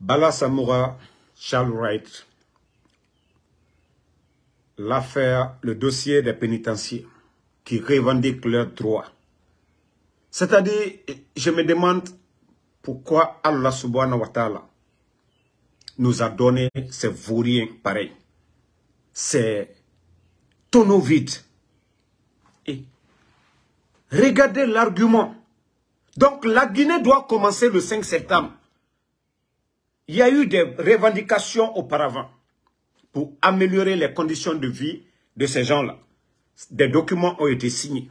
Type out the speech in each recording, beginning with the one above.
Bala Samoura, Charles Wright. L'affaire, le dossier des pénitenciers qui revendiquent leurs droits. C'est-à-dire, je me demande pourquoi Allah subhanahu wa ta'ala nous a donné ces vauriens pareils, ces tonneaux vides. Et regardez l'argument. Donc la Guinée doit commencer le 5 septembre il y a eu des revendications auparavant pour améliorer les conditions de vie de ces gens-là. Des documents ont été signés.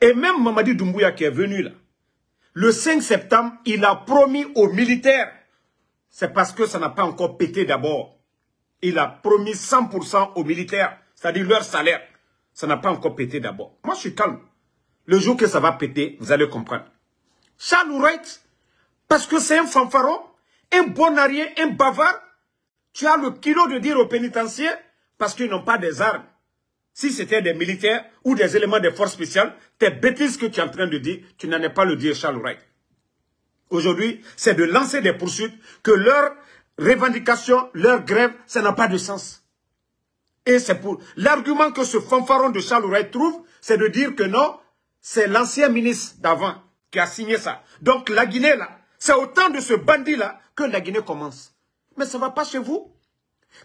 Et même Mamadi Doumbouya qui est venu là, le 5 septembre, il a promis aux militaires, c'est parce que ça n'a pas encore pété d'abord, il a promis 100% aux militaires, c'est-à-dire leur salaire. Ça n'a pas encore pété d'abord. Moi, je suis calme. Le jour que ça va péter, vous allez comprendre. Charles Wright, parce que c'est un fanfaron, un bon un bavard. Tu as le kilo de dire aux pénitentiaires parce qu'ils n'ont pas des armes. Si c'était des militaires ou des éléments des forces spéciales, tes bêtises que tu es en train de dire, tu n'en es pas le dire Charles O'Reilly. Aujourd'hui, c'est de lancer des poursuites que leur revendication, leur grève, ça n'a pas de sens. Et c'est pour l'argument que ce fanfaron de Charles O'Reilly trouve, c'est de dire que non, c'est l'ancien ministre d'avant qui a signé ça. Donc la Guinée là, c'est au temps de ce bandit-là que la Guinée commence. Mais ça ne va pas chez vous.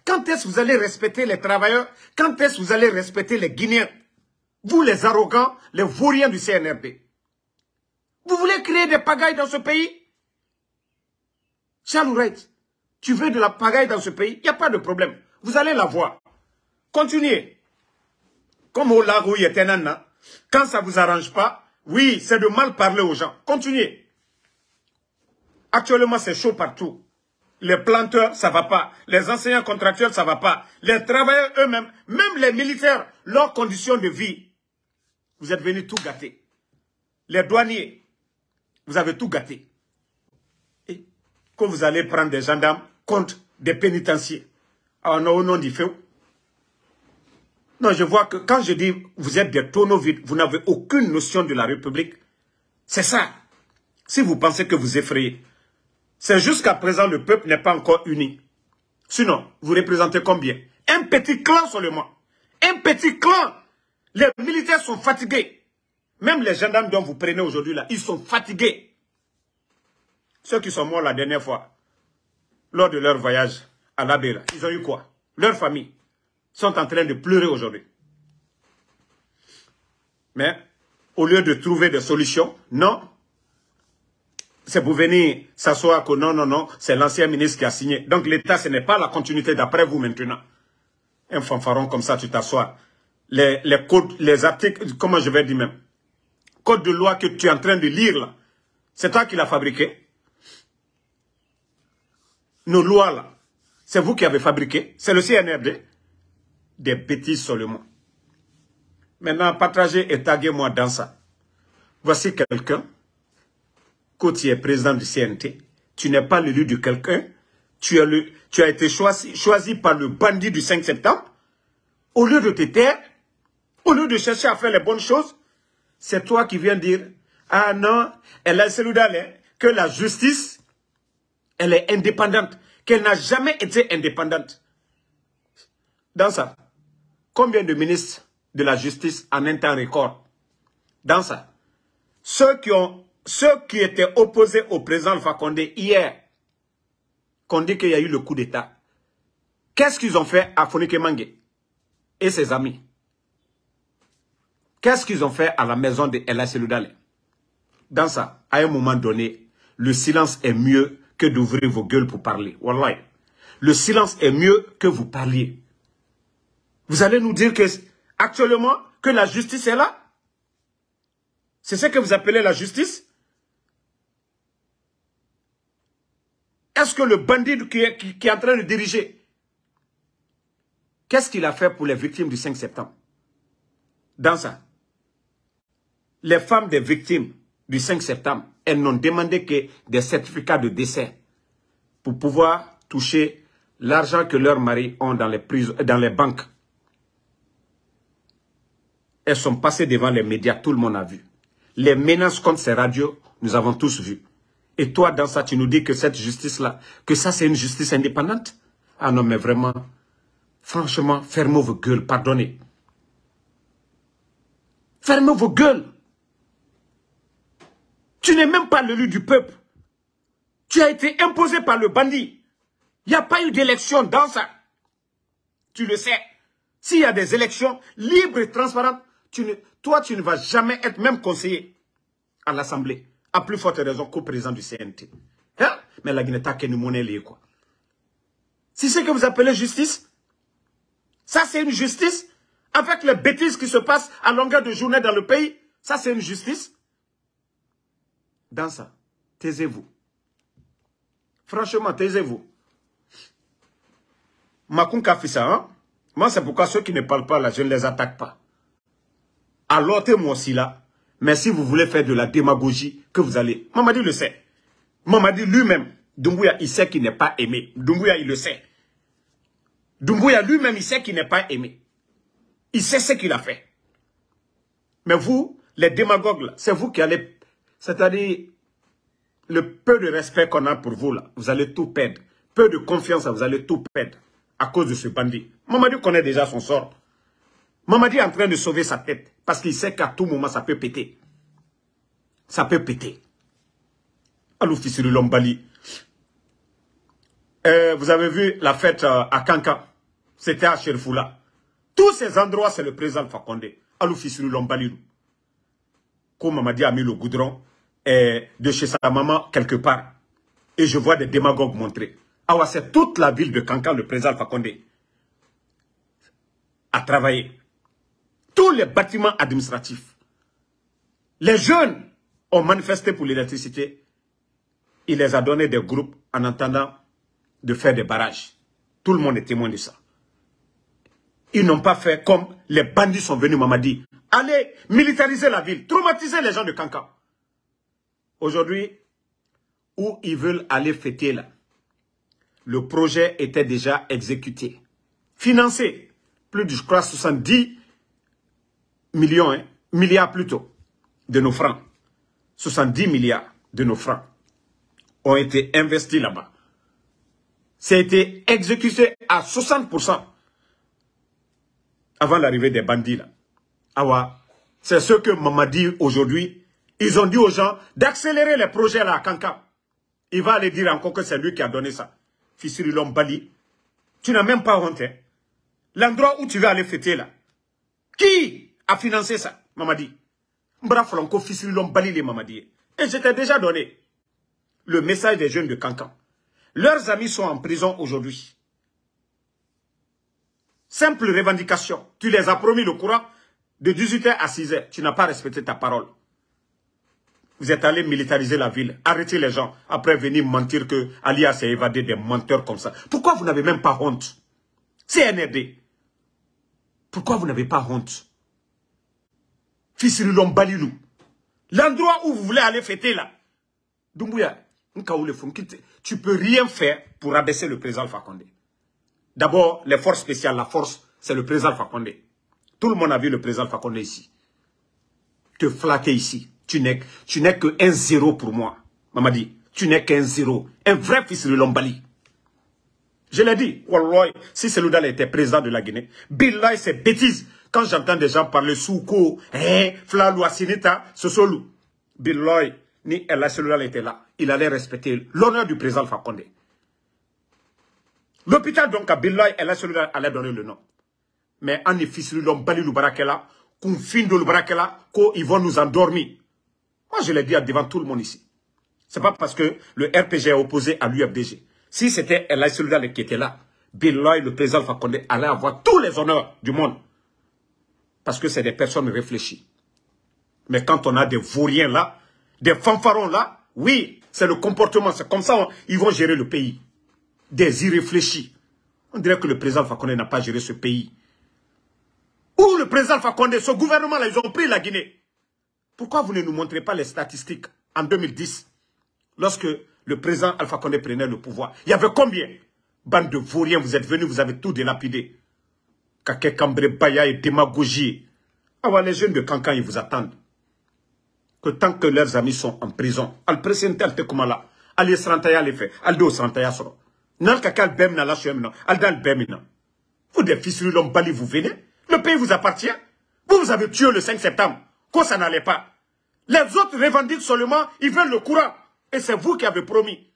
Quand est-ce que vous allez respecter les travailleurs Quand est-ce que vous allez respecter les Guinéens Vous, les arrogants, les vauriens du CNRB. Vous voulez créer des pagailles dans ce pays Charles tu veux de la pagaille dans ce pays Il n'y a pas de problème. Vous allez la voir. Continuez. Comme au lago hein. quand ça ne vous arrange pas, oui, c'est de mal parler aux gens. Continuez. Actuellement, c'est chaud partout. Les planteurs, ça va pas. Les enseignants contractuels, ça va pas. Les travailleurs eux-mêmes, même les militaires, leurs conditions de vie. Vous êtes venus tout gâter. Les douaniers, vous avez tout gâté. Et quand vous allez prendre des gendarmes contre des pénitenciers, en ah, au nom du feu. Non, je vois que quand je dis vous êtes des tonneaux vides, vous n'avez aucune notion de la République. C'est ça. Si vous pensez que vous effrayez, c'est jusqu'à présent, le peuple n'est pas encore uni. Sinon, vous représentez combien Un petit clan seulement. Un petit clan. Les militaires sont fatigués. Même les gendarmes dont vous prenez aujourd'hui là, ils sont fatigués. Ceux qui sont morts la dernière fois, lors de leur voyage à l'Abera, ils ont eu quoi Leurs familles sont en train de pleurer aujourd'hui. Mais, au lieu de trouver des solutions, non, c'est pour venir s'asseoir que non, non, non, c'est l'ancien ministre qui a signé. Donc l'État, ce n'est pas la continuité d'après vous maintenant. Un fanfaron comme ça, tu t'assois. Les, les codes, les articles, comment je vais dire même Code de loi que tu es en train de lire là, c'est toi qui l'as fabriqué. Nos lois là, c'est vous qui avez fabriqué. C'est le CNRD. Des bêtises seulement. Maintenant, partagez et taguez-moi dans ça. Voici quelqu'un quand tu es président du CNT, tu n'es pas le lieu de quelqu'un, tu, as tu as été choisi, choisi par le bandit du 5 septembre, au lieu de te taire, au lieu de chercher à faire les bonnes choses, c'est toi qui viens dire « Ah non, elle a hein, que la justice, elle est indépendante, qu'elle n'a jamais été indépendante. » Dans ça, combien de ministres de la justice en un temps record Dans ça, ceux qui ont ceux qui étaient opposés au président Fakonde hier, qu'on dit qu'il y a eu le coup d'État, qu'est-ce qu'ils ont fait à Fonike Mange et ses amis Qu'est-ce qu'ils ont fait à la maison de Ella Seloudale Dans ça, à un moment donné, le silence est mieux que d'ouvrir vos gueules pour parler. Wallahi. Le silence est mieux que vous parliez. Vous allez nous dire que actuellement que la justice est là C'est ce que vous appelez la justice Est-ce que le bandit qui est, en train de diriger, qu'est-ce qu'il a fait pour les victimes du 5 septembre Dans ça, les femmes des victimes du 5 septembre, elles n'ont demandé que des certificats de décès pour pouvoir toucher l'argent que leurs maris ont dans les, dans les banques. Elles sont passées devant les médias, tout le monde a vu. Les menaces contre ces radios, nous avons tous vu. Et toi, dans ça, tu nous dis que cette justice-là, que ça, c'est une justice indépendante Ah non, mais vraiment, franchement, fermez vos gueules, pardonnez. Fermez vos gueules. Tu n'es même pas le lieu du peuple. Tu as été imposé par le bandit. Il n'y a pas eu d'élection dans ça. Tu le sais. S'il y a des élections libres et transparentes, tu toi, tu ne vas jamais être même conseiller à l'Assemblée à plus forte raison qu'au président du CNT. Hein? Mais la Guinée que nous monnaie quoi. C'est ce que vous appelez justice. Ça, c'est une justice. Avec les bêtises qui se passent à longueur de journée dans le pays, ça, c'est une justice. Dans ça, taisez-vous. Franchement, taisez-vous. fait ça, hein? Moi, c'est pourquoi ceux qui ne parlent pas là, je ne les attaque pas. Alors, t'es moi aussi là. Mais si vous voulez faire de la démagogie, que vous allez... Mamadi le sait. Mamadi lui-même, Dumbuya, il sait qu'il n'est pas aimé. Dumbuya, il le sait. Dumbuya lui-même, il sait qu'il n'est pas aimé. Il sait ce qu'il a fait. Mais vous, les démagogues, c'est vous qui allez... C'est-à-dire, le peu de respect qu'on a pour vous, là, vous allez tout perdre. Peu de confiance, vous allez tout perdre à cause de ce bandit. Mamadi connaît déjà son sort. Mamadi est en train de sauver sa tête parce qu'il sait qu'à tout moment, ça peut péter. Ça peut péter. à l'officier de Lombali. Euh, vous avez vu la fête euh, à Kanka. C'était à Sherfoula. Tous ces endroits, c'est le président Fakonde. à l'officier de Lombali. Comme Mamadi a mis le goudron euh, de chez sa maman quelque part. Et je vois des démagogues montrer. Ah ouais, c'est toute la ville de Kanka, le président Fakonde a travaillé tous les bâtiments administratifs. Les jeunes ont manifesté pour l'électricité. Il les a donné des groupes en attendant de faire des barrages. Tout le monde est témoin de ça. Ils n'ont pas fait comme les bandits sont venus, dit. Allez militariser la ville, traumatiser les gens de Kankan. Aujourd'hui, où ils veulent aller fêter là, le projet était déjà exécuté, financé. Plus de, je crois, 70 millions, hein, milliards plutôt, de nos francs, 70 milliards de nos francs ont été investis là-bas. C'était été exécuté à 60% avant l'arrivée des bandits là. Ah ouais. C'est ce que Maman dit aujourd'hui. Ils ont dit aux gens d'accélérer les projets là à Kanka. Il va aller dire encore que c'est lui qui a donné ça. l'homme Bali. tu n'as même pas honte. Hein. L'endroit où tu vas aller fêter là. Qui a financer ça, Mamadi. Mbra franco fils, Mamadi. Et j'étais déjà donné le message des jeunes de Cancan. Leurs amis sont en prison aujourd'hui. Simple revendication. Tu les as promis le courant de 18h à 6h. Tu n'as pas respecté ta parole. Vous êtes allé militariser la ville, arrêter les gens, après venir mentir que Alias s'est évadé des menteurs comme ça. Pourquoi vous n'avez même pas honte CNRD, e pourquoi vous n'avez pas honte Fisri Lombalilou. L'endroit où vous voulez aller fêter là. Dumbuya, tu peux rien faire pour abaisser le président Fakonde. D'abord, les forces spéciales, la force, c'est le président Fakonde. Tout le monde a vu le président Fakonde ici. Te flatter ici. Tu n'es que un zéro pour moi. Maman dit, tu n'es qu'un zéro. Un vrai fils de Lombali. Je l'ai dit, Walloy, si celui-là était président de la Guinée, Lai, c'est bêtise. Quand j'entends des gens parler Souko, hein, Flalou, ce solo, Billoy, ni El là était là. Il allait respecter l'honneur du président Fakonde. L'hôpital, donc, à Billoy, El là allait donner le nom. Mais en effet, l'homme bali qu'on finit de qu'ils vont nous endormir. Moi, je l'ai dit devant tout le monde ici. C'est pas parce que le RPG est opposé à l'UFDG. Si c'était El là qui était là, Billoy, le président Fakonde, allait avoir tous les honneurs du monde. Parce que c'est des personnes réfléchies. Mais quand on a des vauriens là, des fanfarons là, oui, c'est le comportement. C'est comme ça hein. ils vont gérer le pays. Des irréfléchis. On dirait que le président Condé n'a pas géré ce pays. Où le président Condé, ce gouvernement-là, ils ont pris la Guinée. Pourquoi vous ne nous montrez pas les statistiques en 2010, lorsque le président Alpha Condé prenait le pouvoir Il y avait combien Bande de vauriens, vous êtes venus, vous avez tout délapidé. Kake et démagogie. Alors les jeunes de Cancan, ils vous attendent. Que tant que leurs amis sont en prison, al président al tekumala, al esrantaya les fait, al do srantaya soro. Nan al bem na la chemna, al dal Vous des fils de l'homme bali, vous venez. Le pays vous appartient. Vous, vous avez tué le 5 septembre. quoi ça n'allait pas. Les autres revendiquent seulement, ils veulent le courant. Et c'est vous qui avez promis.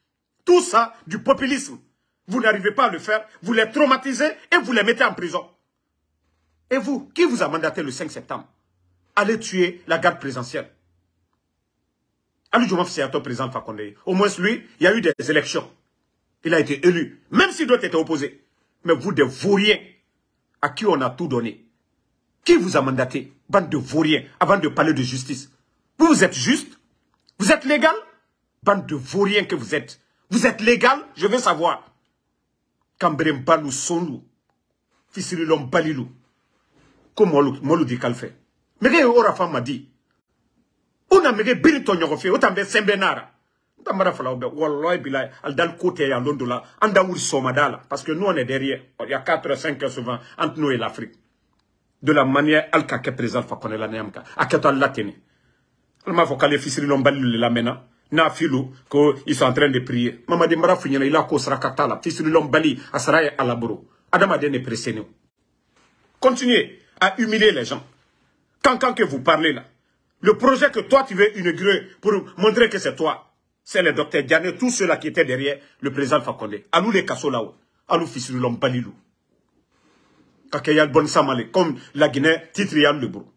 Tout ça, du populisme. Vous n'arrivez pas à le faire, vous les traumatisez et vous les mettez en prison. Et vous, qui vous a mandaté le 5 septembre Allez tuer la garde présidentielle. à toi, président Fakonde. Au moins, lui, il y a eu des élections. Il a été élu, même s'il doit être opposé. Mais vous, des vauriens, à qui on a tout donné. Qui vous a mandaté, bande de vauriens, avant de parler de justice Vous, vous êtes juste Vous êtes légal Bande de vauriens que vous êtes. Vous êtes légal Je veux savoir. Kambremba nous Sonou, Balilou ko molu di kalife mege ora fama di una mege biri to nyogo fe utambe sembenara. nara tamara fala obe wallahi bilay al dal côté ya londola anda somadala parce que nous on est derrière il y a 4 5 heures souvent entre nous et l'Afrique de la manière al ka ke président fa connaît la nemka aketo latini al ma fo kale fisiri lombali mena na filou ko ils sont en train de prier mamadi mara funyana ila ko sara katala fisiri lombali asara ya alabro adama dene nous, continuez à humilier les gens. Quand, quand que vous parlez là, le projet que toi tu veux inaugurer pour montrer que c'est toi, c'est le docteur Diane, tous ceux-là qui étaient derrière le président Fakonde. À nous les cassos là-haut. A nous fils de l'homme Bon Samale, comme la Guinée, Titriam Lebrou.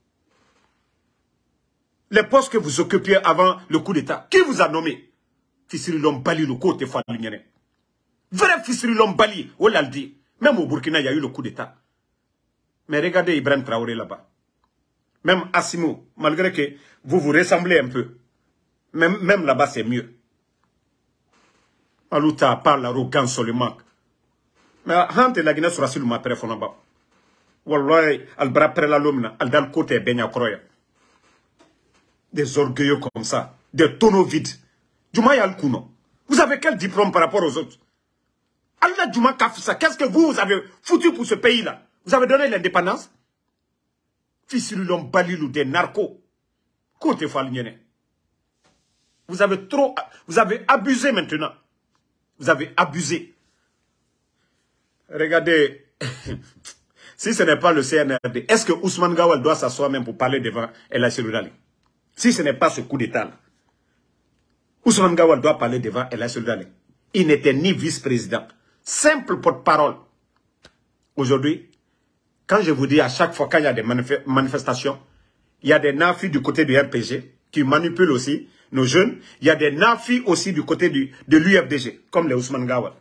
Les postes que vous occupiez avant le coup d'État, qui vous a nommé Fissiri Lombali, le côté Vrai Fissiri ou on dit. Même au Burkina, il y a eu le coup d'État. Mais regardez Ibrahim Traoré là-bas. Même Asimo, malgré que vous vous ressemblez un peu, même, même là-bas c'est mieux. Malouta parle l'arrogance seulement. Mais Hante la Guinée sur Assilou m'a préféré là-bas. al dal côté Benya kroya, Des orgueilleux comme ça, des tonneaux vides. Djuma Yalkuno. Vous avez quel diplôme par rapport aux autres Allah Djuma Kafisa, qu'est-ce que vous avez foutu pour ce pays-là vous avez donné l'indépendance Fissilulon balilou des narcos. Côté Vous avez trop... Vous avez abusé maintenant. Vous avez abusé. Regardez... si ce n'est pas le CNRD, est-ce que Ousmane Gawal doit s'asseoir même pour parler devant El Dali Si ce n'est pas ce coup d'état là Ousmane Gawal doit parler devant El Dali. Il n'était ni vice-président, simple porte-parole. Aujourd'hui, quand je vous dis à chaque fois, qu'il y a des manifestations, il y a des nafis du côté du RPG qui manipulent aussi nos jeunes. Il y a des nafis aussi du côté de l'UFDG, comme les Ousmane Gawal.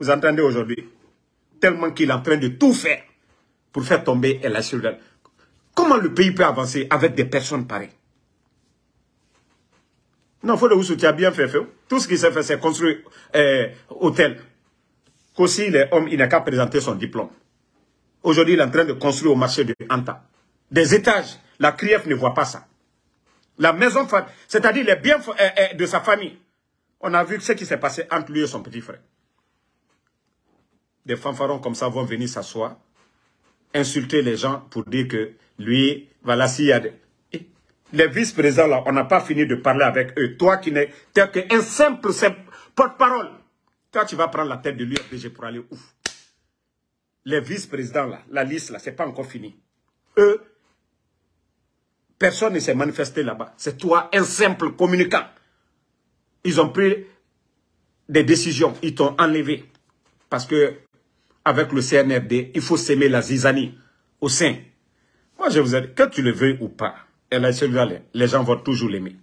Vous entendez aujourd'hui Tellement qu'il est en train de tout faire pour faire tomber la Comment le pays peut avancer avec des personnes pareilles Non, il faut le vous as bien fait, Tout ce qu'il s'est fait, c'est construire euh, hôtel. Qu'aussi, l'homme, il n'a qu'à présenter son diplôme. Aujourd'hui, il est en train de construire au marché de Anta. Des étages. La CRIEF ne voit pas ça. La maison, c'est-à-dire les biens eh, eh, de sa famille. On a vu ce qui s'est passé entre lui et son petit frère. Des fanfarons comme ça vont venir s'asseoir, insulter les gens pour dire que lui, voilà, s'il y a des... Eh, les vice-présidents, là, on n'a pas fini de parler avec eux. Toi qui n'es qu'un simple, simple porte-parole, toi, tu vas prendre la tête de l'UFDG pour aller ouf les vice-présidents, la liste, là, ce n'est pas encore fini. Eux, personne ne s'est manifesté là-bas. C'est toi, un simple communicant. Ils ont pris des décisions, ils t'ont enlevé. Parce que, avec le CNRD, il faut s'aimer la zizanie au sein. Moi, je vous ai dit, que tu le veux ou pas, elle a celui les gens vont toujours l'aimer.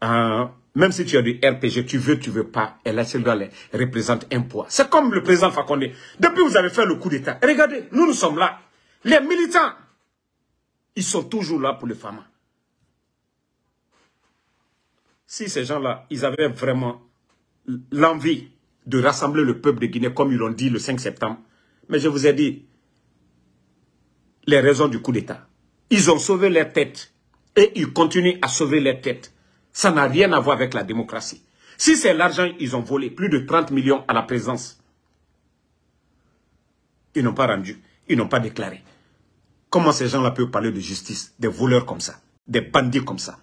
Ah, même si tu as du RPG, tu veux, tu veux pas, elle, elle représente un poids. C'est comme le président Fakonde. Depuis vous avez fait le coup d'État, regardez, nous, nous sommes là. Les militants, ils sont toujours là pour les femmes. Si ces gens-là, ils avaient vraiment l'envie de rassembler le peuple de Guinée, comme ils l'ont dit le 5 septembre, mais je vous ai dit les raisons du coup d'État. Ils ont sauvé leurs têtes et ils continuent à sauver leurs têtes. Ça n'a rien à voir avec la démocratie. Si c'est l'argent, ils ont volé plus de 30 millions à la présence. Ils n'ont pas rendu, ils n'ont pas déclaré. Comment ces gens-là peuvent parler de justice Des voleurs comme ça, des bandits comme ça.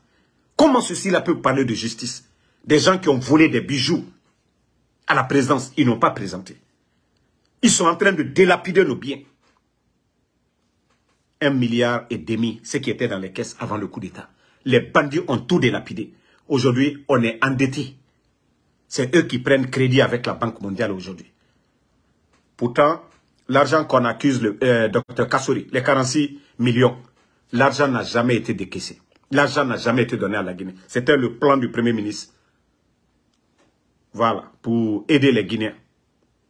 Comment ceux-ci-là peuvent parler de justice Des gens qui ont volé des bijoux à la présence, ils n'ont pas présenté. Ils sont en train de délapider nos biens. Un milliard et demi, ce qui était dans les caisses avant le coup d'État. Les bandits ont tout délapidé. Aujourd'hui, on est endetté. C'est eux qui prennent crédit avec la Banque mondiale aujourd'hui. Pourtant, l'argent qu'on accuse le Dr euh, docteur Kassouri, les 46 millions, l'argent n'a jamais été décaissé. L'argent n'a jamais été donné à la Guinée. C'était le plan du Premier ministre. Voilà, pour aider les Guinéens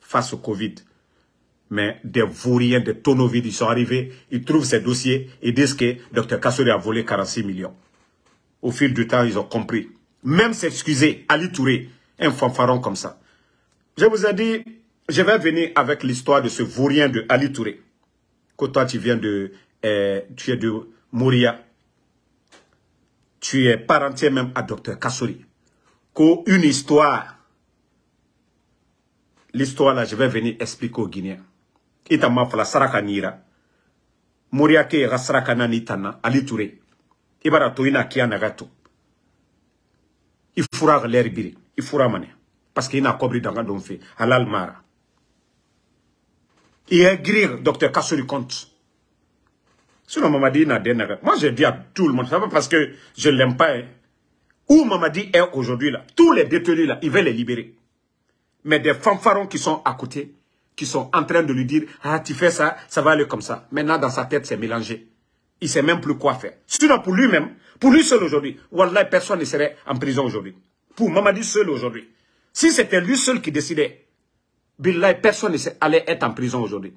face au Covid. Mais des vauriens, des tonneaux vides, ils sont arrivés, ils trouvent ces dossiers, et disent que Dr Kassouri a volé 46 millions. Au fil du temps, ils ont compris. Même s'excuser, Ali Touré, un fanfaron comme ça. Je vous ai dit, je vais venir avec l'histoire de ce vaurien de Ali Touré. Que toi, tu viens de... Euh, tu es de Mouria. Tu es même à Docteur Kassori. Une histoire... L'histoire là, je vais venir expliquer aux Guinéens. Itama t'a m'a ke Ali Touré. Il bara to i na Il Il to qu'il n'a biri parce qu'il a na kobri danga don fe halal mara a aigrir docteur Kassouri compte sinon mamadi i na moi je dis à tout le monde ça va parce que je ne l'aime pas hein. où mamadi est aujourd'hui là tous les détenus là il veut les libérer mais des fanfarons qui sont à côté qui sont en train de lui dire ah tu fais ça ça va aller comme ça maintenant dans sa tête c'est mélangé il ne sait même plus quoi faire. Sinon, pour lui-même, pour lui seul aujourd'hui, Wallah, personne ne serait en prison aujourd'hui. Pour Mamadi seul aujourd'hui. Si c'était lui seul qui décidait, personne ne être en prison aujourd'hui.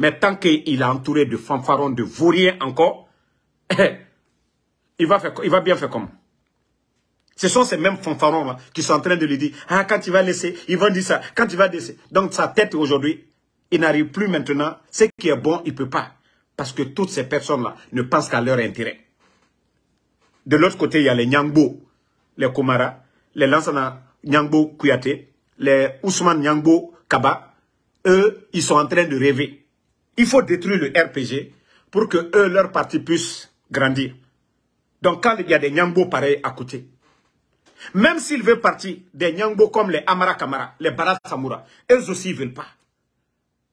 Mais tant qu'il est entouré de fanfarons, de vauriens encore, il va, il va bien faire comme. Ce sont ces mêmes fanfarons qui sont en train de lui dire Ah, quand il va laisser, ils vont dire ça, quand il va Donc sa tête aujourd'hui, il n'arrive plus maintenant. Ce qui est bon, il ne peut pas. Parce que toutes ces personnes-là ne pensent qu'à leur intérêt. De l'autre côté, il y a les Nyangbo, les Komara, les Lansana Nyangbo Kouyate, les Ousmane Nyangbo Kaba. Eux, ils sont en train de rêver. Il faut détruire le RPG pour que eux, leur parti puisse grandir. Donc quand il y a des Nyangbo pareils à côté, même s'ils veulent partir des Nyangbo comme les Amara Kamara, les Barat Samura, eux aussi ne veulent pas.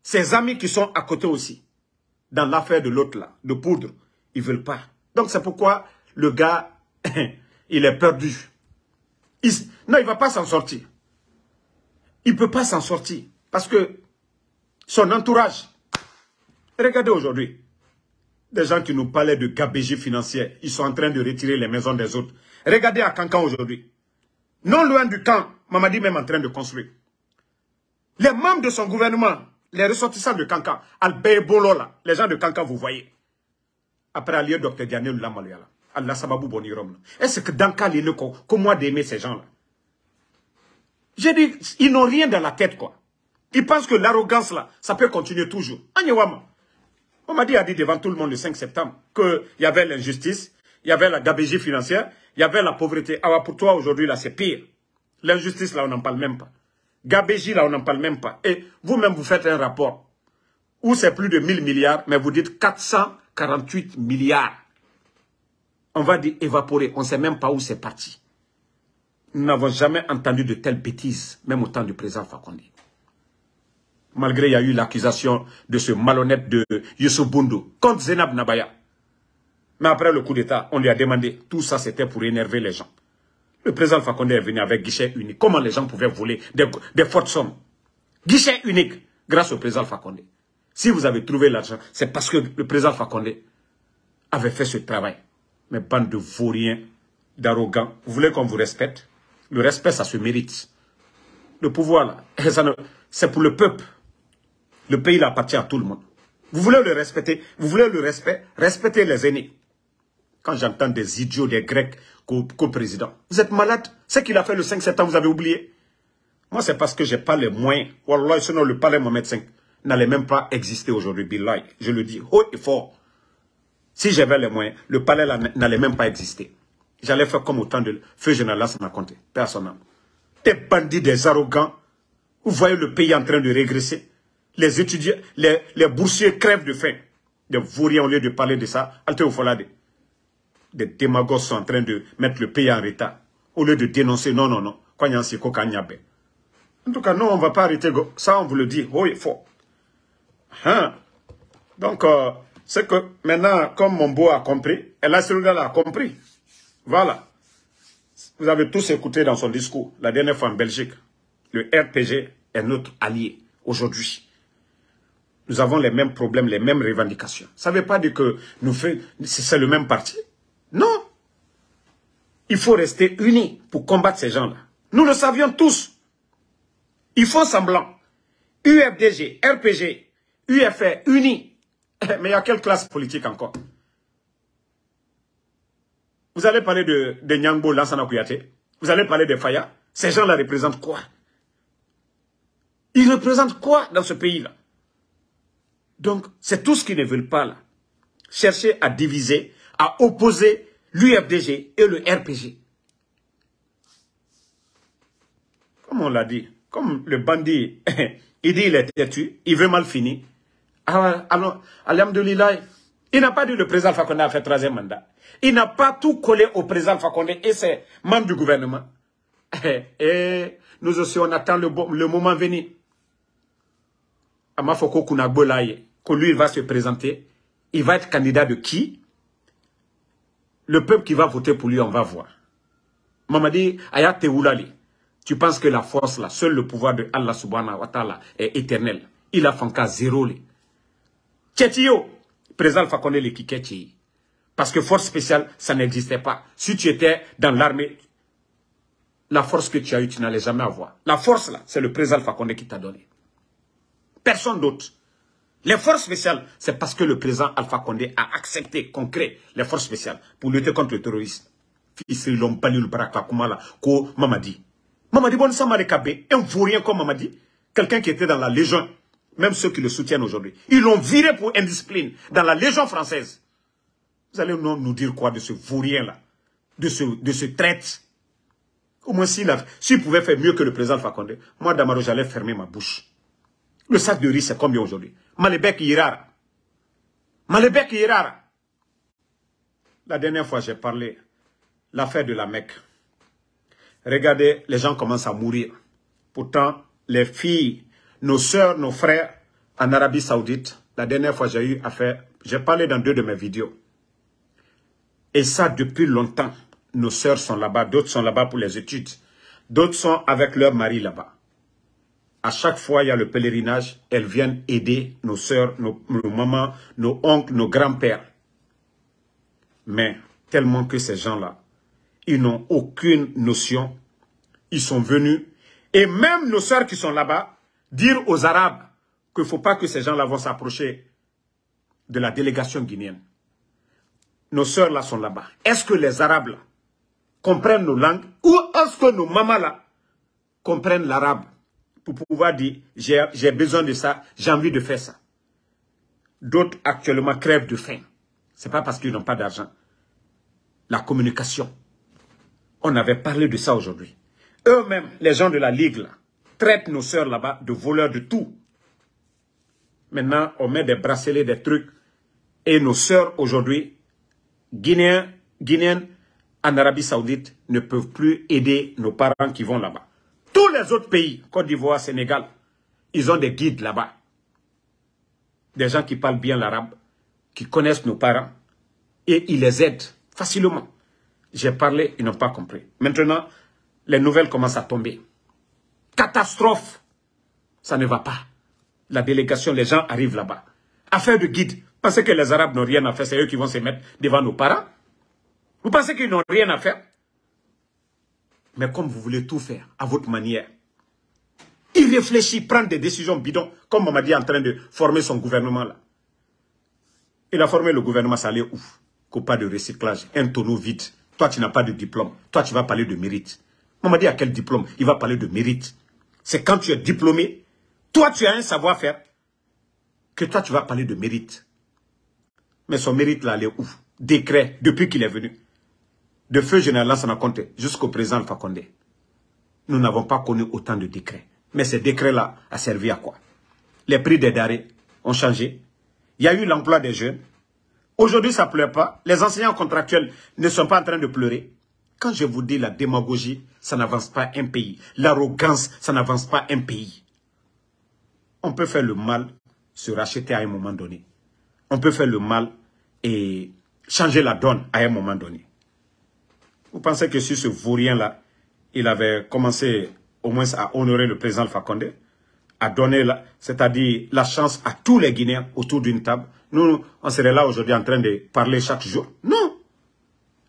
Ces amis qui sont à côté aussi, dans l'affaire de l'autre là, de poudre. Ils veulent pas. Donc c'est pourquoi le gars, il est perdu. non, il va pas s'en sortir. Il ne peut pas s'en sortir. Parce que son entourage, regardez aujourd'hui, des gens qui nous parlaient de gabégie financière, ils sont en train de retirer les maisons des autres. Regardez à Cancan aujourd'hui. Non loin du camp, Mamadi même en train de construire. Les membres de son gouvernement, les ressortissants de Kanka les gens de Kanka vous voyez. Après, allié Dr. Daniel Lamaliala, Allah Sababou Bonirom. Est-ce que dans comment d'aimer ces gens-là J'ai dit, ils n'ont rien dans la tête, quoi. Ils pensent que l'arrogance, là, ça peut continuer toujours. On m'a dit, a dit devant tout le monde le 5 septembre qu'il y avait l'injustice, il y avait la gabégie financière, il y avait la pauvreté. Alors ah, pour toi, aujourd'hui, là, c'est pire. L'injustice, là, on n'en parle même pas. Gabéji, là, on n'en parle même pas. Et vous-même, vous faites un rapport où c'est plus de mille milliards, mais vous dites 448 milliards. On va dire évaporer. On ne sait même pas où c'est parti. Nous n'avons jamais entendu de telles bêtises, même au temps du président Fakonde. Malgré il y a eu l'accusation de ce malhonnête de Youssou Boundou contre Zenab Nabaya. Mais après le coup d'État, on lui a demandé. Tout ça, c'était pour énerver les gens. Le président Fakonde est venu avec guichet unique. Comment les gens pouvaient voler des, fortes sommes Guichet unique, grâce au président Fakonde. Si vous avez trouvé l'argent, c'est parce que le président Fakonde avait fait ce travail. Mais bande de vauriens, d'arrogants, vous voulez qu'on vous respecte Le respect, ça se mérite. Le pouvoir, c'est pour le peuple. Le pays, il appartient à tout le monde. Vous voulez le respecter Vous voulez le respect Respectez les aînés. Quand j'entends des idiots, des Grecs, co-président, vous êtes malade. Ce qu'il a fait le 5 septembre, vous avez oublié. Moi, c'est parce que je n'ai pas les moyens. Wallah, sinon le palais mon médecin, n'allait même pas exister aujourd'hui, Je le dis haut et fort. Si j'avais les moyens, le palais n'allait même pas exister. J'allais faire comme autant temps de feu général, ça m'a compté. Personne. Des bandits, des arrogants. Vous voyez le pays en train de régresser. Les étudiants, les, boursiers crèvent de faim. Vous vauriens, au lieu de parler de ça, Alte Folade des démagogues sont en train de mettre le pays en retard. Au lieu de dénoncer, non, non, non. En tout cas, non, on ne va pas arrêter. Ça, on vous le dit, Oui, hein? Donc, euh, c'est que maintenant, comme mon a compris, et la a compris. Voilà. Vous avez tous écouté dans son discours, la dernière fois en Belgique, le RPG est notre allié aujourd'hui. Nous avons les mêmes problèmes, les mêmes revendications. Ça ne veut pas dire que nous faisons, c'est le même parti. Non. Il faut rester unis pour combattre ces gens-là. Nous le savions tous. Ils font semblant. UFDG, RPG, UFR, unis. Mais il y a quelle classe politique encore Vous allez parler de, Nyangbo, Lansana Kuyate. Vous allez parler de Faya. Ces gens-là représentent quoi Ils représentent quoi dans ce pays-là Donc, c'est tout ce qu'ils ne veulent pas là. Chercher à diviser, à opposer l'UFDG et le RPG. Comme on l'a dit, comme le bandit, il dit il est têtu, il veut mal finir. Ah, alors, Lilaï, il n'a pas dit le président Fakonde a fait troisième mandat. Il n'a pas tout collé au président Fakonde et ses membres du gouvernement. Et nous aussi, on attend le, moment venu. Amafoko Kunagbolaye, que lui, il va se présenter. Il va être candidat de qui le peuple qui va voter pour lui, on va voir. Mamadi Ayate Oulali, tu penses que la force, là, seul le pouvoir de Allah subhanahu wa ta'ala est éternel. Il a fanka zéro. Tchétio, présent Fakone le Kiketi. Parce que force spéciale, ça n'existait pas. Si tu étais dans l'armée, la force que tu as eue, tu n'allais jamais avoir. La force, là, c'est le président Fakonde qui t'a donné. Personne d'autre. Les forces spéciales, c'est parce que le président Alpha Condé a accepté concret les forces spéciales pour lutter contre le terrorisme. Ils l'ont banni le baraka Kumala, Ko Mamadi. Mamadi Bon m'a Kabe, un vaurien comme Mamadi, quelqu'un qui était dans la Légion, même ceux qui le soutiennent aujourd'hui, ils l'ont viré pour indiscipline dans la Légion française. Vous allez nous dire quoi de ce vaurien-là, de ce, de ce traite Au moins, s'il si pouvait faire mieux que le président Alpha Condé, moi, Damaro, j'allais fermer ma bouche. Le sac de riz, c'est combien aujourd'hui Malbec Irara. Malibek Irara. La dernière fois, j'ai parlé l'affaire de la Mecque. Regardez, les gens commencent à mourir. Pourtant, les filles, nos soeurs, nos frères en Arabie Saoudite, la dernière fois j'ai eu affaire, j'ai parlé dans deux de mes vidéos. Et ça, depuis longtemps, nos soeurs sont là-bas, d'autres sont là-bas pour les études, d'autres sont avec leur mari là-bas à chaque fois il y a le pèlerinage, elles viennent aider nos sœurs, nos, mamans, nos oncles, nos grands-pères. Mais tellement que ces gens-là, ils n'ont aucune notion. Ils sont venus, et même nos sœurs qui sont là-bas, dire aux Arabes qu'il ne faut pas que ces gens-là vont s'approcher de la délégation guinéenne. Nos soeurs là sont là-bas. Est-ce que les Arabes comprennent nos langues ou est-ce que nos mamans là comprennent l'arabe pour pouvoir dire j'ai besoin de ça, j'ai envie de faire ça. D'autres actuellement crèvent de faim. Ce n'est pas parce qu'ils n'ont pas d'argent. La communication. On avait parlé de ça aujourd'hui. Eux-mêmes, les gens de la Ligue, là, traitent nos sœurs là-bas de voleurs de tout. Maintenant, on met des bracelets, des trucs. Et nos sœurs aujourd'hui, Guinéennes, en Arabie Saoudite, ne peuvent plus aider nos parents qui vont là-bas. Tous les autres pays, Côte d'Ivoire, Sénégal, ils ont des guides là-bas. Des gens qui parlent bien l'arabe, qui connaissent nos parents, et ils les aident facilement. J'ai parlé, ils n'ont pas compris. Maintenant, les nouvelles commencent à tomber. Catastrophe Ça ne va pas. La délégation, les gens arrivent là-bas. Affaire de guide. pensez que les Arabes n'ont rien à faire, c'est eux qui vont se mettre devant nos parents Vous pensez qu'ils n'ont rien à faire mais comme vous voulez tout faire à votre manière, il réfléchit, prend des décisions bidons, comme Mamadi est en train de former son gouvernement là. Il a formé le gouvernement, ça allait où Qu'au pas de recyclage, un tonneau vide. Toi, tu n'as pas de diplôme. Toi, tu vas parler de mérite. Mamadi a quel diplôme Il va parler de mérite. C'est quand tu es diplômé, toi, tu as un savoir-faire, que toi, tu vas parler de mérite. Mais son mérite là, allait où Décret, depuis qu'il est venu de feu général n'a compté. jusqu'au présent Alpha Condé, nous n'avons pas connu autant de décrets. Mais ces décrets-là a servi à quoi Les prix des darés ont changé. Il y a eu l'emploi des jeunes. Aujourd'hui, ça ne pleure pas. Les enseignants contractuels ne sont pas en train de pleurer. Quand je vous dis la démagogie, ça n'avance pas un pays. L'arrogance, ça n'avance pas un pays. On peut faire le mal, se racheter à un moment donné. On peut faire le mal et changer la donne à un moment donné. Vous pensez que si ce vaurien-là, il avait commencé au moins à honorer le président Fakonde, à donner, c'est-à-dire la chance à tous les Guinéens autour d'une table. Nous, on serait là aujourd'hui en train de parler chaque jour. Non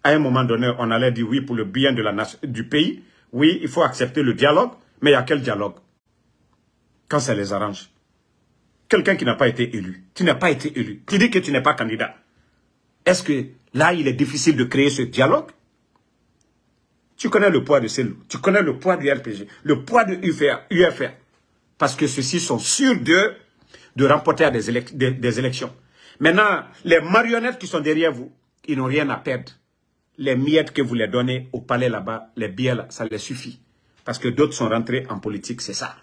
À un moment donné, on allait dire oui pour le bien de la nation, du pays. Oui, il faut accepter le dialogue. Mais il y a quel dialogue Quand ça les arrange. Quelqu'un qui n'a pas été élu. Tu n'as pas été élu. Tu dis que tu n'es pas candidat. Est-ce que là, il est difficile de créer ce dialogue tu connais le poids de loups. tu connais le poids du RPG, le poids de UFR, parce que ceux-ci sont sûrs de, de remporter des, des, élections. Maintenant, les marionnettes qui sont derrière vous, ils n'ont rien à perdre. Les miettes que vous les donnez au palais là-bas, les billets ça les suffit. Parce que d'autres sont rentrés en politique, c'est ça.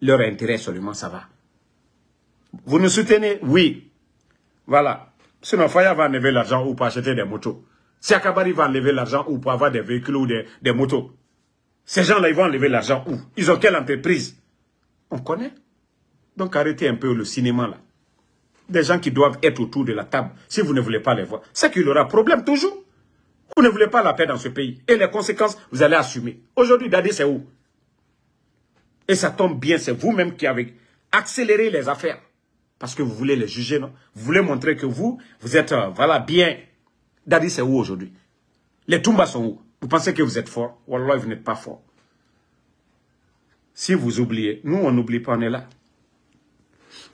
Leur intérêt seulement, ça va. Vous nous soutenez Oui. Voilà. Sinon, Faya va enlever l'argent ou pas acheter des motos. Si Akabari va enlever l'argent où Pour avoir des véhicules ou des, motos. Ces gens-là, ils vont enlever l'argent où Ils ont quelle entreprise On connaît. Donc arrêtez un peu le cinéma là. Des gens qui doivent être autour de la table, si vous ne voulez pas les voir, c'est qu'il y aura problème toujours. Vous ne voulez pas la paix dans ce pays. Et les conséquences, vous allez assumer. Aujourd'hui, Dadé, c'est où Et ça tombe bien, c'est vous-même qui avez accéléré les affaires. Parce que vous voulez les juger, non Vous voulez montrer que vous, vous êtes, euh, voilà, bien Daddy, c'est où aujourd'hui Les Toumbas sont où Vous pensez que vous êtes fort Wallah, vous n'êtes pas fort. Si vous oubliez, nous, on n'oublie pas, on est là.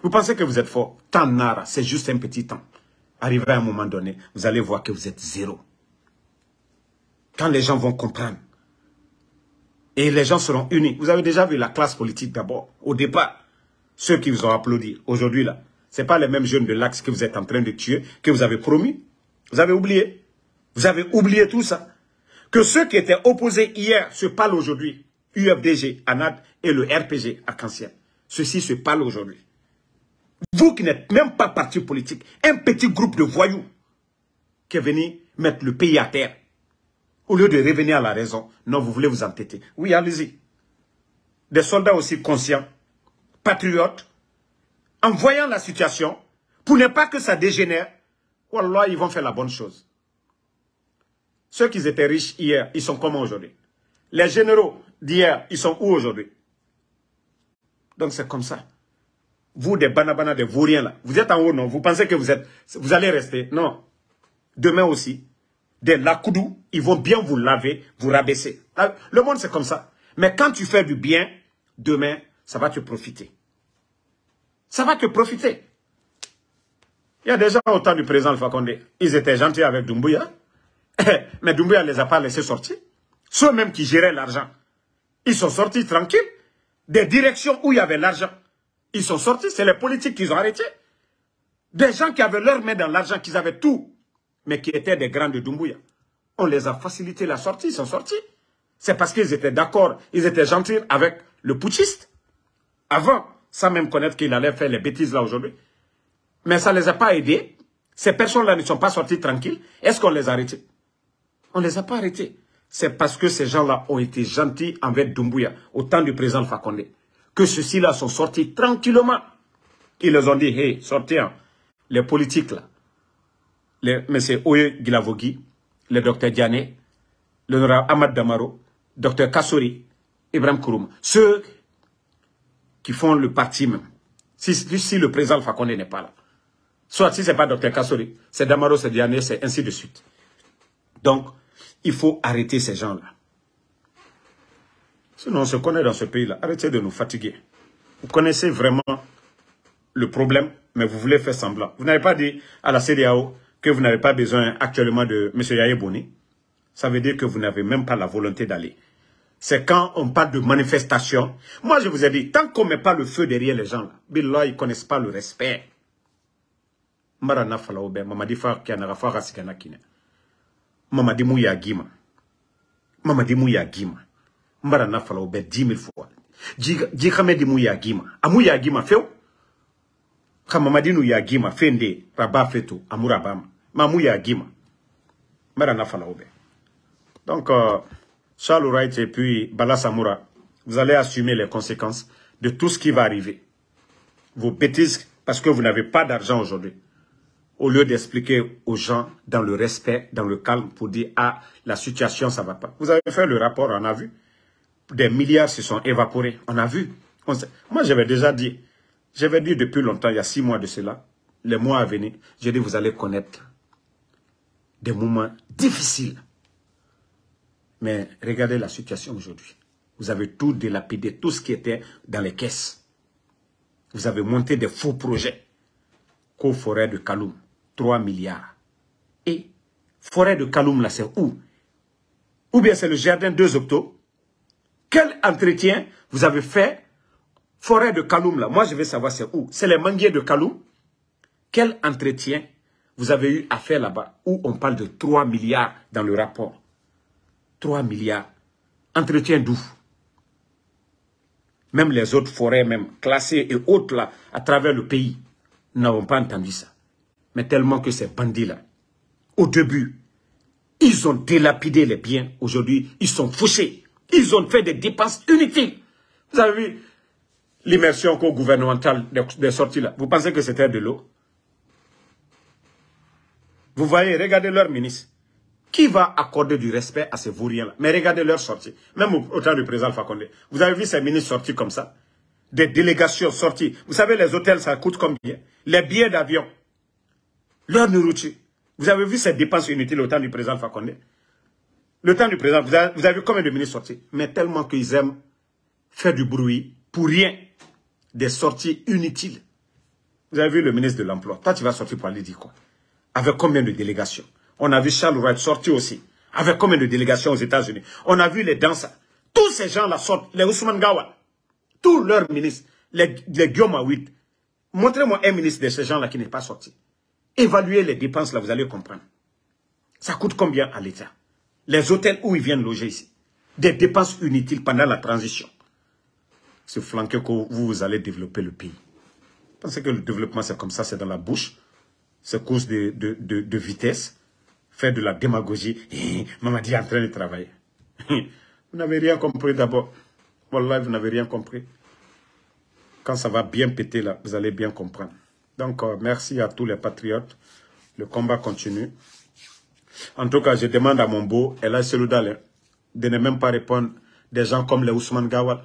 Vous pensez que vous êtes fort nara, c'est juste un petit temps. Arrivera à un moment donné, vous allez voir que vous êtes zéro. Quand les gens vont comprendre, et les gens seront unis. Vous avez déjà vu la classe politique d'abord, au départ, ceux qui vous ont applaudi aujourd'hui là. Ce pas les mêmes jeunes de l'Axe que vous êtes en train de tuer, que vous avez promis. Vous avez oublié. Vous avez oublié tout ça. Que ceux qui étaient opposés hier se parlent aujourd'hui. UFDG, à ANAD et le RPG, à Cancien. Ceux-ci se parlent aujourd'hui. Vous qui n'êtes même pas parti politique, un petit groupe de voyous qui est venu mettre le pays à terre. Au lieu de revenir à la raison, non, vous voulez vous entêter. Oui, allez-y. Des soldats aussi conscients, patriotes, en voyant la situation, pour ne pas que ça dégénère, Wallah, ils vont faire la bonne chose. Ceux qui étaient riches hier, ils sont comment aujourd'hui Les généraux d'hier, ils sont où aujourd'hui Donc c'est comme ça. Vous, des banabanas, des vauriens là, vous êtes en haut, non Vous pensez que vous êtes, vous allez rester Non. Demain aussi, des lakoudou, ils vont bien vous laver, vous rabaisser. Ah, le monde, c'est comme ça. Mais quand tu fais du bien, demain, ça va te profiter. Ça va te profiter. Il y a déjà au temps du président Fakonde, ils étaient gentils avec Doumbouya, mais Doumbouya ne les a pas laissés sortir. Ceux-mêmes qui géraient l'argent, ils sont sortis tranquilles des directions où il y avait l'argent. Ils sont sortis, c'est les politiques qu'ils ont arrêtés. Des gens qui avaient leur main dans l'argent, qu'ils avaient tout, mais qui étaient des grands de Doumbouya. On les a facilité la sortie, ils sont sortis. C'est parce qu'ils étaient d'accord, ils étaient gentils avec le putschiste. Avant, sans même connaître qu'il allait faire les bêtises là aujourd'hui mais ça ne les a pas aidés. Ces personnes-là ne sont pas sorties tranquilles. Est-ce qu'on les a arrêtés On ne les a pas arrêtés. C'est parce que ces gens-là ont été gentils envers Doumbouya au temps du président Fakonde que ceux-ci-là sont sortis tranquillement. Ils les ont dit, hé, sortez, les politiques là, les, M. Oye Gilavogi, le docteur Diané, l'honorable Ahmad Damaro, docteur Kassouri, Ibrahim Kouroum, ceux qui font le parti même, si, si le président Fakonde n'est pas là. Soit si ce n'est pas Dr Kassori, c'est Damaro c'est Diane, c'est ainsi de suite. Donc, il faut arrêter ces gens-là. Sinon, on se connaît dans ce pays-là. Arrêtez de nous fatiguer. Vous connaissez vraiment le problème, mais vous voulez faire semblant. Vous n'avez pas dit à la CDAO que vous n'avez pas besoin actuellement de M. Yaye Boni. Ça veut dire que vous n'avez même pas la volonté d'aller. C'est quand on parle de manifestation. Moi, je vous ai dit, tant qu'on ne met pas le feu derrière les gens, là, ils ne connaissent pas le respect mara na mama mamadi fa kɛnaga fa ka sigana mamadi mu y'a gima mamadi mu y'a gima mara na falaw bɛɛ dix mille fois jikamɛdi mu y'a gima amu y'a gima kama ka mamadi nu y'a gima fende de raba fe y'a gima mara na fala donc euh, Charles Wright et puis Bala Samoura, vous allez assumer les conséquences de tout ce qui va arriver. Vos bêtises parce que vous n'avez pas d'argent aujourd'hui au lieu d'expliquer aux gens dans le respect, dans le calme, pour dire, ah, la situation, ça ne va pas. Vous avez fait le rapport, on a vu. Des milliards se sont évaporés, on a vu. Moi, j'avais déjà dit, j'avais dit depuis longtemps, il y a six mois de cela, les mois à venir, j'ai dit, vous allez connaître des moments difficiles. Mais regardez la situation aujourd'hui. Vous avez tout délapidé, tout ce qui était dans les caisses. Vous avez monté des faux projets. Qu'aux forêts de Kaloum, 3 milliards. Et forêt de Kaloum, là, c'est où Ou bien c'est le jardin 2 octobre Quel entretien vous avez fait Forêt de Kaloum, là, moi, je veux savoir c'est où. C'est les manguiers de Kaloum Quel entretien vous avez eu à faire là-bas où on parle de 3 milliards dans le rapport 3 milliards. Entretien d'où Même les autres forêts, même classées et autres là, à travers le pays, n'avons pas entendu ça. Mais tellement que ces bandits-là, au début, ils ont délapidé les biens. Aujourd'hui, ils sont fouchés. Ils ont fait des dépenses inutiles. Vous avez vu l'immersion gouvernementale des sorties là. Vous pensez que c'était de l'eau Vous voyez, regardez leur ministre. Qui va accorder du respect à ces vauriens-là Mais regardez leur sortie. Même au temps du président Fakonde. Vous avez vu ces ministres sortis comme ça Des délégations sorties. Vous savez, les hôtels, ça coûte combien Les billets d'avion leur nourriture. Vous avez vu cette dépenses inutiles au temps du président Fakonde Le temps du président, vous avez, vu combien de ministres sortis Mais tellement qu'ils aiment faire du bruit pour rien. Des sorties inutiles. Vous avez vu le ministre de l'Emploi. Toi, tu vas sortir pour aller dire quoi Avec combien de délégations On a vu Charles Wright sortir aussi. Avec combien de délégations aux États-Unis On a vu les danseurs. Tous ces gens-là sortent. Les Ousmane Gawa. Tous leurs ministres. Les, Guillaume Guillaume Montrez-moi un ministre de ces gens-là qui n'est pas sorti. Évaluez les dépenses, là, vous allez comprendre. Ça coûte combien à l'État Les hôtels où ils viennent loger ici. Des dépenses inutiles pendant la transition. Ce flanqué que vous, allez développer le pays. Pensez que le développement, c'est comme ça, c'est dans la bouche. C'est cause de, vitesse. Faire de la démagogie. Maman dit en train de travailler. vous n'avez rien compris d'abord. Voilà, vous n'avez rien compris. Quand ça va bien péter, là, vous allez bien comprendre. Donc, euh, merci à tous les patriotes. Le combat continue. En tout cas, je demande à mon beau, et là, Seloudal, de ne même pas répondre des gens comme les Ousmane Gawal.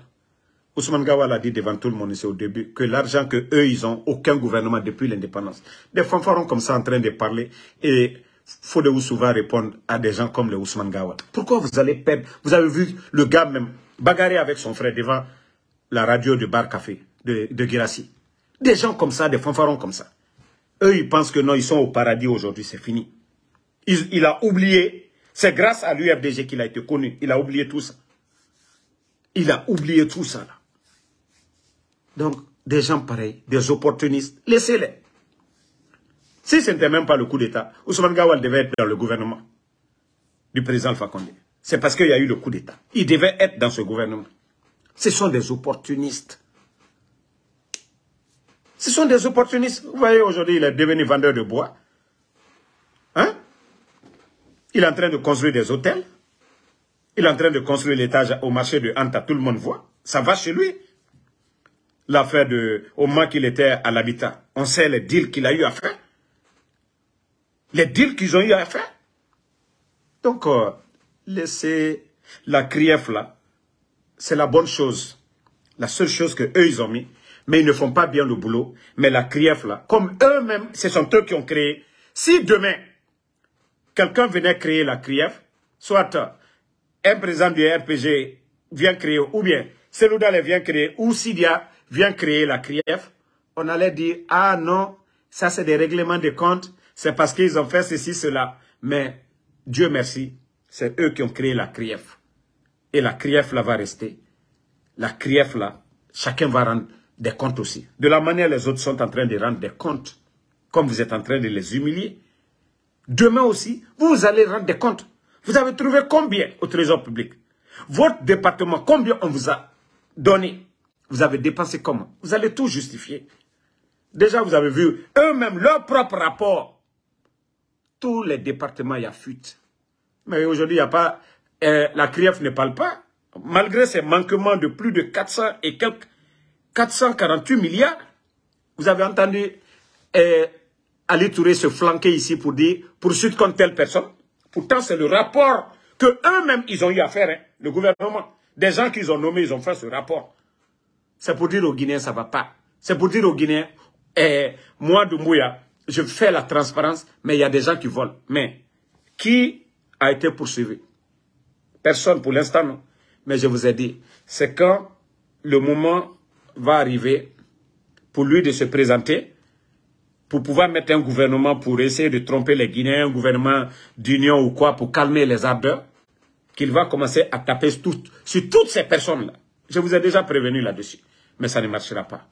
Ousmane Gawal a dit devant tout le monde c'est au début que l'argent que eux ils ont, aucun gouvernement depuis l'indépendance. Des fanfarons comme ça en train de parler et faut de vous souvent répondre à des gens comme les Ousmane Gawal. Pourquoi vous allez perdre Vous avez vu le gars même bagarrer avec son frère devant la radio du Bar Café de, de Girassi. Des gens comme ça, des fanfarons comme ça. Eux, ils pensent que non, ils sont au paradis aujourd'hui, c'est fini. Il, a oublié. C'est grâce à l'UFDG qu'il a été connu. Il a oublié tout ça. Il a oublié tout ça. Là. Donc, des gens pareils, des opportunistes, laissez-les. Si ce n'était même pas le coup d'État, Ousmane Gawal devait être dans le gouvernement du président Fakonde. C'est parce qu'il y a eu le coup d'État. Il devait être dans ce gouvernement. Ce sont des opportunistes. Ce sont des opportunistes. Vous voyez, aujourd'hui, il est devenu vendeur de bois. Hein? Il est en train de construire des hôtels. Il est en train de construire l'étage au marché de Anta. Tout le monde voit. Ça va chez lui. L'affaire de... Au moins qu'il était à l'habitat. On sait les deals qu'il a eu à faire. Les deals qu'ils ont eu à faire. Donc, euh, laisser la CRIEF là, c'est la bonne chose. La seule chose que ils ont mis, mais ils ne font pas bien le boulot. Mais la CRIEF, là, comme eux-mêmes, ce sont eux qui ont créé. Si demain, quelqu'un venait créer la CRIEF, soit euh, un président du RPG vient créer, ou bien Seloudale vient créer, ou Sidia vient créer la CRIEF, on allait dire, ah non, ça c'est des règlements de compte, c'est parce qu'ils ont fait ceci, cela. Mais Dieu merci, c'est eux qui ont créé la CRIEF. Et la CRIEF là va rester. La CRIEF là, chacun va rendre des comptes aussi. De la manière les autres sont en train de rendre des comptes, comme vous êtes en train de les humilier, demain aussi, vous allez rendre des comptes. Vous avez trouvé combien au trésor public Votre département, combien on vous a donné Vous avez dépensé comment Vous allez tout justifier. Déjà, vous avez vu eux-mêmes leur propre rapport. Tous les départements, il y a fuite. Mais aujourd'hui, il n'y a pas... Euh, la CRIEF ne parle pas. Malgré ces manquements de plus de 400 et quelques 448 milliards. Vous avez entendu euh, Ali Touré se flanquer ici pour dire poursuite contre telle personne. Pourtant, c'est le rapport que eux-mêmes, ils ont eu à faire, hein, le gouvernement. Des gens qu'ils ont nommés, ils ont fait ce rapport. C'est pour dire aux Guinéens, ça ne va pas. C'est pour dire aux Guinéens, eh, Moi, moi, Doumbouya, je fais la transparence, mais il y a des gens qui volent. Mais qui a été poursuivi Personne pour l'instant, non. Mais je vous ai dit, c'est quand le moment va arriver pour lui de se présenter, pour pouvoir mettre un gouvernement pour essayer de tromper les Guinéens, un gouvernement d'union ou quoi, pour calmer les ardeurs, qu'il va commencer à taper sur toutes ces personnes-là. Je vous ai déjà prévenu là-dessus, mais ça ne marchera pas.